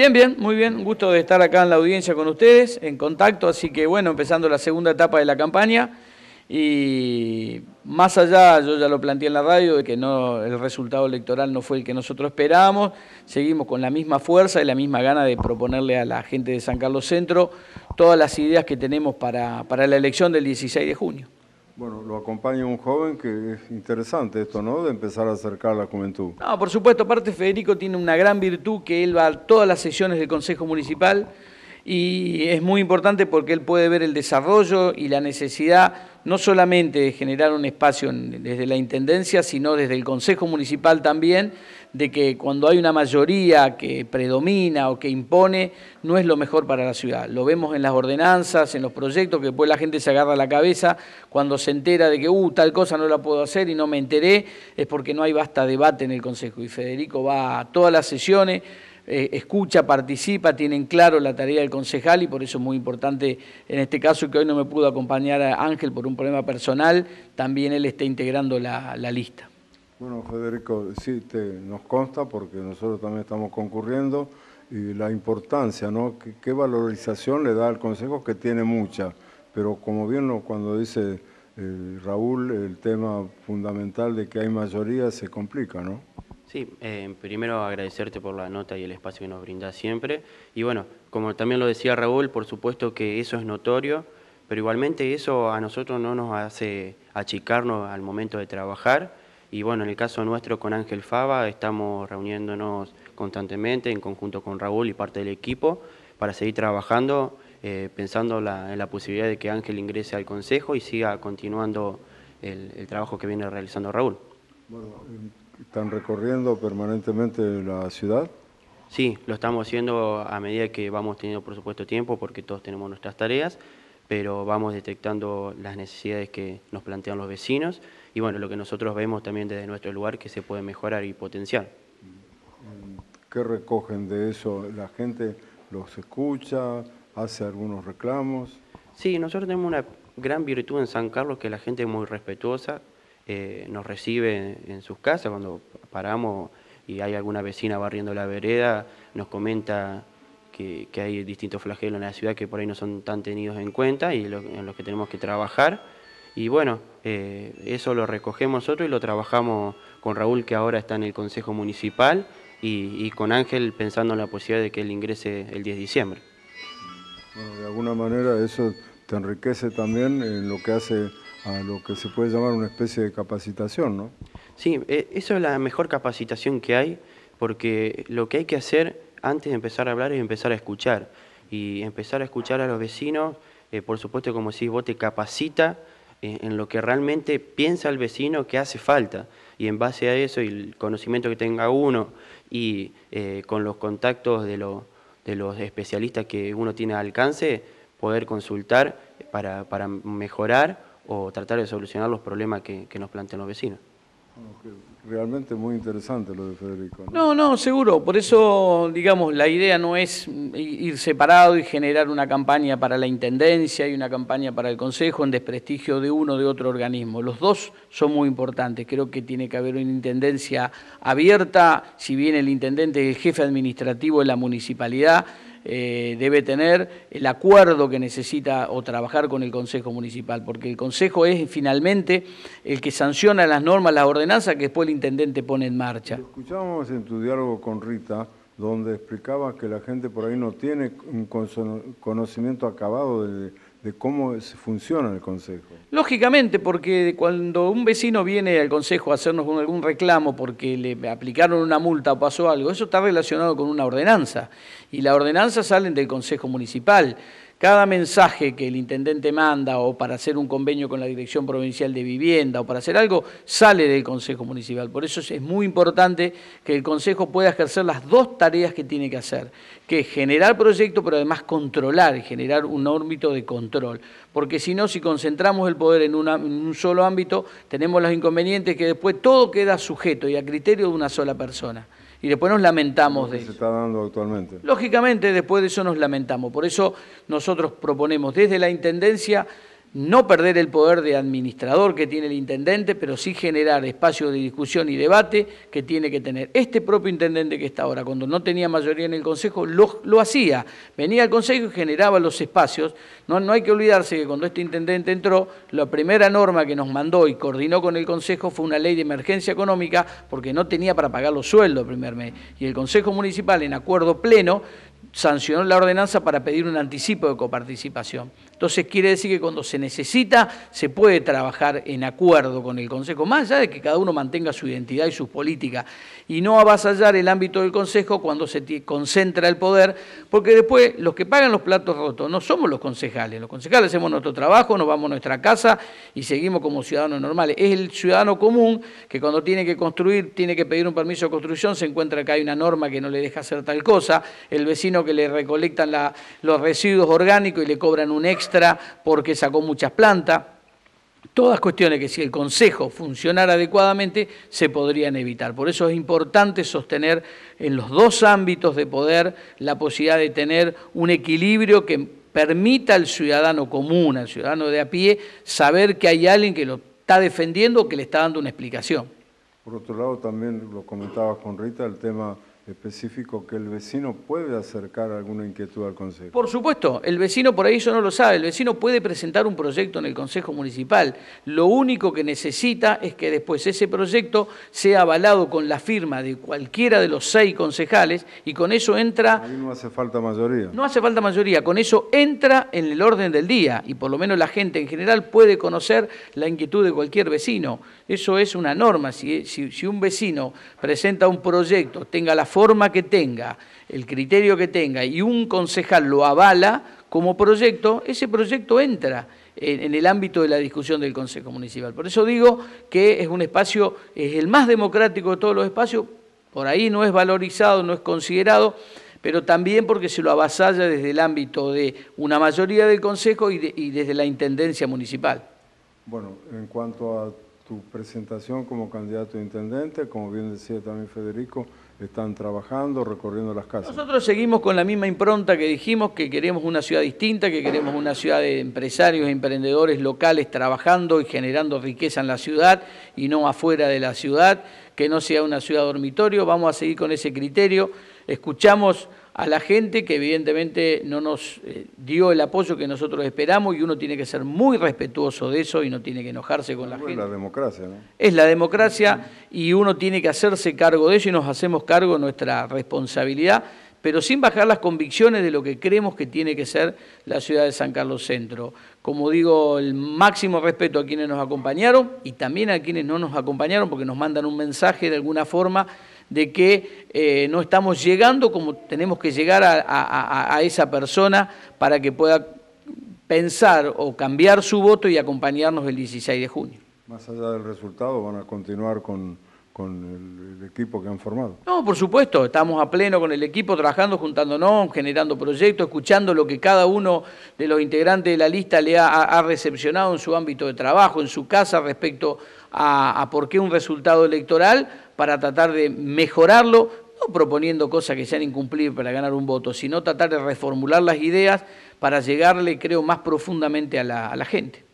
Bien, bien, muy bien. gusto de estar acá en la audiencia con ustedes, en contacto. Así que bueno, empezando la segunda etapa de la campaña. Y más allá, yo ya lo planteé en la radio, de que no, el resultado electoral no fue el que nosotros esperábamos, seguimos con la misma fuerza y la misma gana de proponerle a la gente de San Carlos Centro todas las ideas que tenemos para, para la elección del 16 de junio. Bueno, lo acompaña un joven que es interesante esto, ¿no? De empezar a acercar a la juventud. No, por supuesto, aparte Federico tiene una gran virtud que él va a todas las sesiones del Consejo Municipal y es muy importante porque él puede ver el desarrollo y la necesidad no solamente de generar un espacio desde la Intendencia, sino desde el Consejo Municipal también de que cuando hay una mayoría que predomina o que impone, no es lo mejor para la ciudad. Lo vemos en las ordenanzas, en los proyectos, que después la gente se agarra la cabeza cuando se entera de que, uh, tal cosa no la puedo hacer y no me enteré, es porque no hay basta debate en el Consejo. Y Federico va a todas las sesiones, eh, escucha, participa, tienen claro la tarea del concejal y por eso es muy importante en este caso que hoy no me pudo acompañar a Ángel por un problema personal, también él está integrando la lista. Bueno, Federico, sí, nos consta porque nosotros también estamos concurriendo y la importancia, ¿no? ¿Qué, valorización le da al Consejo? Que tiene mucha, pero como bien cuando dice eh, Raúl, el tema fundamental de que hay mayoría se complica, ¿no? Sí, eh, primero agradecerte por la nota y el espacio que nos brinda siempre. Y bueno, como también lo decía Raúl, por supuesto que eso es notorio, pero igualmente eso a nosotros no nos hace achicarnos al momento de trabajar y bueno, en el caso nuestro con Ángel Fava estamos reuniéndonos constantemente en conjunto con Raúl y parte del equipo para seguir trabajando, eh, pensando en la posibilidad de que Ángel ingrese al Consejo y siga continuando el, trabajo que viene realizando Raúl. Bueno, ¿están recorriendo permanentemente la ciudad? Sí, lo estamos haciendo a medida que vamos teniendo, por supuesto, tiempo, porque todos tenemos nuestras tareas, pero vamos detectando las necesidades que nos plantean los vecinos y bueno, lo que nosotros vemos también desde nuestro lugar que se puede mejorar y potenciar. ¿Qué recogen de eso? ¿La gente los escucha? ¿Hace algunos reclamos? Sí, nosotros tenemos una gran virtud en San Carlos que la gente es muy respetuosa, eh, nos recibe en sus casas cuando paramos y hay alguna vecina barriendo la vereda, nos comenta que, hay distintos flagelos en la ciudad que por ahí no son tan tenidos en cuenta y en los que tenemos que trabajar y bueno, eh, eso lo recogemos nosotros y lo trabajamos con Raúl, que ahora está en el Consejo Municipal, y, con Ángel pensando en la posibilidad de que él ingrese el 10 de diciembre. Bueno, de alguna manera eso te enriquece también en lo que hace a lo que se puede llamar una especie de capacitación, ¿no? Sí, eh, eso es la mejor capacitación que hay, porque lo que hay que hacer antes de empezar a hablar es empezar a escuchar. Y empezar a escuchar a los vecinos, eh, por supuesto, como decís vos te capacita en lo que realmente piensa el vecino que hace falta. Y en base a eso y el conocimiento que tenga uno y eh, con los contactos de, de, los especialistas que uno tiene al alcance, poder consultar para, para mejorar o tratar de solucionar los problemas que, que nos plantean los vecinos. Realmente muy interesante lo de Federico. ¿no? no, seguro. Por eso, digamos, la idea no es ir separado y generar una campaña para la Intendencia y una campaña para el Consejo en desprestigio de uno o de otro organismo. Los dos son muy importantes. Creo que tiene que haber una Intendencia abierta, si bien el Intendente es el jefe administrativo de la municipalidad eh, debe tener el acuerdo que necesita o trabajar con el Consejo Municipal, porque el Consejo es finalmente el que sanciona las normas, las ordenanzas que después el intendente pone en marcha. Lo escuchábamos en tu diálogo con Rita, donde explicaba que la gente por ahí no tiene un conocimiento acabado de de cómo funciona el Consejo. Lógicamente, porque cuando un vecino viene al Consejo a hacernos algún reclamo porque le aplicaron una multa o pasó algo, eso está relacionado con una ordenanza. Y la ordenanza salen del Consejo Municipal. Cada mensaje que el intendente manda o para hacer un convenio con la Dirección Provincial de Vivienda o para hacer algo, sale del Consejo Municipal. Por eso es muy importante que el Consejo pueda ejercer las dos tareas que tiene que hacer, que generar proyectos, pero además controlar, generar un órbito de control. Porque si no, si concentramos el poder en, un solo ámbito, tenemos los inconvenientes que después todo queda sujeto y a criterio de una sola persona y después nos lamentamos de se eso. está dando actualmente? Lógicamente, después de eso nos lamentamos. Por eso nosotros proponemos desde la Intendencia no perder el poder de administrador que tiene el intendente, pero sí generar espacios de discusión y debate que tiene que tener. Este propio intendente que está ahora, cuando no tenía mayoría en el Consejo, lo, hacía. Venía al Consejo y generaba los espacios. No, no hay que olvidarse que cuando este intendente entró, la primera norma que nos mandó y coordinó con el Consejo fue una ley de emergencia económica porque no tenía para pagar los sueldos el primer mes. Y el Consejo Municipal, en acuerdo pleno, sancionó la ordenanza para pedir un anticipo de coparticipación. Entonces quiere decir que cuando se necesita se puede trabajar en acuerdo con el Consejo, más allá de que cada uno mantenga su identidad y sus políticas, y no avasallar el ámbito del Consejo cuando se concentra el poder, porque después los que pagan los platos rotos no somos los concejales, los concejales hacemos nuestro trabajo, nos vamos a nuestra casa y seguimos como ciudadanos normales, es el ciudadano común que cuando tiene que construir, tiene que pedir un permiso de construcción, se encuentra que hay una norma que no le deja hacer tal cosa, el vecino que le recolectan los residuos orgánicos y le cobran un extra porque sacó muchas plantas. Todas cuestiones que si el Consejo funcionara adecuadamente se podrían evitar. Por eso es importante sostener en los dos ámbitos de poder la posibilidad de tener un equilibrio que permita al ciudadano común, al ciudadano de a pie, saber que hay alguien que lo está defendiendo o que le está dando una explicación. Por otro lado, también lo comentabas con Rita, el tema específico que el vecino puede acercar alguna inquietud al Consejo. Por supuesto, el vecino por ahí eso no lo sabe, el vecino puede presentar un proyecto en el Consejo Municipal, lo único que necesita es que después ese proyecto sea avalado con la firma de cualquiera de los seis concejales y con eso entra... Ahí no hace falta mayoría. No hace falta mayoría, con eso entra en el orden del día y por lo menos la gente en general puede conocer la inquietud de cualquier vecino. Eso es una norma, si, si, un vecino presenta un proyecto, tenga la forma forma que tenga, el criterio que tenga, y un concejal lo avala como proyecto, ese proyecto entra en, el ámbito de la discusión del Consejo Municipal. Por eso digo que es un espacio, es el más democrático de todos los espacios, por ahí no es valorizado, no es considerado, pero también porque se lo avasalla desde el ámbito de una mayoría del Consejo y, y desde la Intendencia Municipal. Bueno, en cuanto a tu presentación como candidato a intendente, como bien decía también Federico, están trabajando, recorriendo las casas. Nosotros seguimos con la misma impronta que dijimos, que queremos una ciudad distinta, que queremos una ciudad de empresarios, e emprendedores locales trabajando y generando riqueza en la ciudad y no afuera de la ciudad, que no sea una ciudad dormitorio, vamos a seguir con ese criterio. Escuchamos a la gente que evidentemente no nos eh, dio el apoyo que nosotros esperamos y uno tiene que ser muy respetuoso de eso y no tiene que enojarse con la gente. Es la democracia, ¿no? Es la democracia y uno tiene que hacerse cargo de eso y nos hacemos cargo de nuestra responsabilidad, pero sin bajar las convicciones de lo que creemos que tiene que ser la ciudad de San Carlos Centro. Como digo, el máximo respeto a quienes nos acompañaron y también a quienes no nos acompañaron porque nos mandan un mensaje de alguna forma de que eh, no estamos llegando como tenemos que llegar a, esa persona para que pueda pensar o cambiar su voto y acompañarnos el 16 de junio. Más allá del resultado, van a continuar con, el, equipo que han formado. No, por supuesto, estamos a pleno con el equipo, trabajando, juntándonos, generando proyectos, escuchando lo que cada uno de los integrantes de la lista le ha, recepcionado en su ámbito de trabajo, en su casa, respecto a, a por qué un resultado electoral para tratar de mejorarlo, no proponiendo cosas que sean incumplibles para ganar un voto, sino tratar de reformular las ideas para llegarle, creo, más profundamente a la, a la gente.